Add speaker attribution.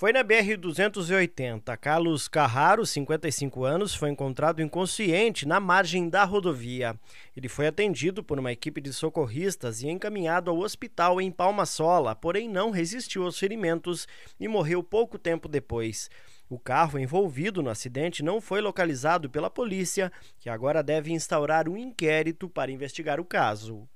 Speaker 1: Foi na BR-280. Carlos Carraro, 55 anos, foi encontrado inconsciente na margem da rodovia. Ele foi atendido por uma equipe de socorristas e encaminhado ao hospital em Palmasola, porém não resistiu aos ferimentos e morreu pouco tempo depois. O carro envolvido no acidente não foi localizado pela polícia, que agora deve instaurar um inquérito para investigar o caso.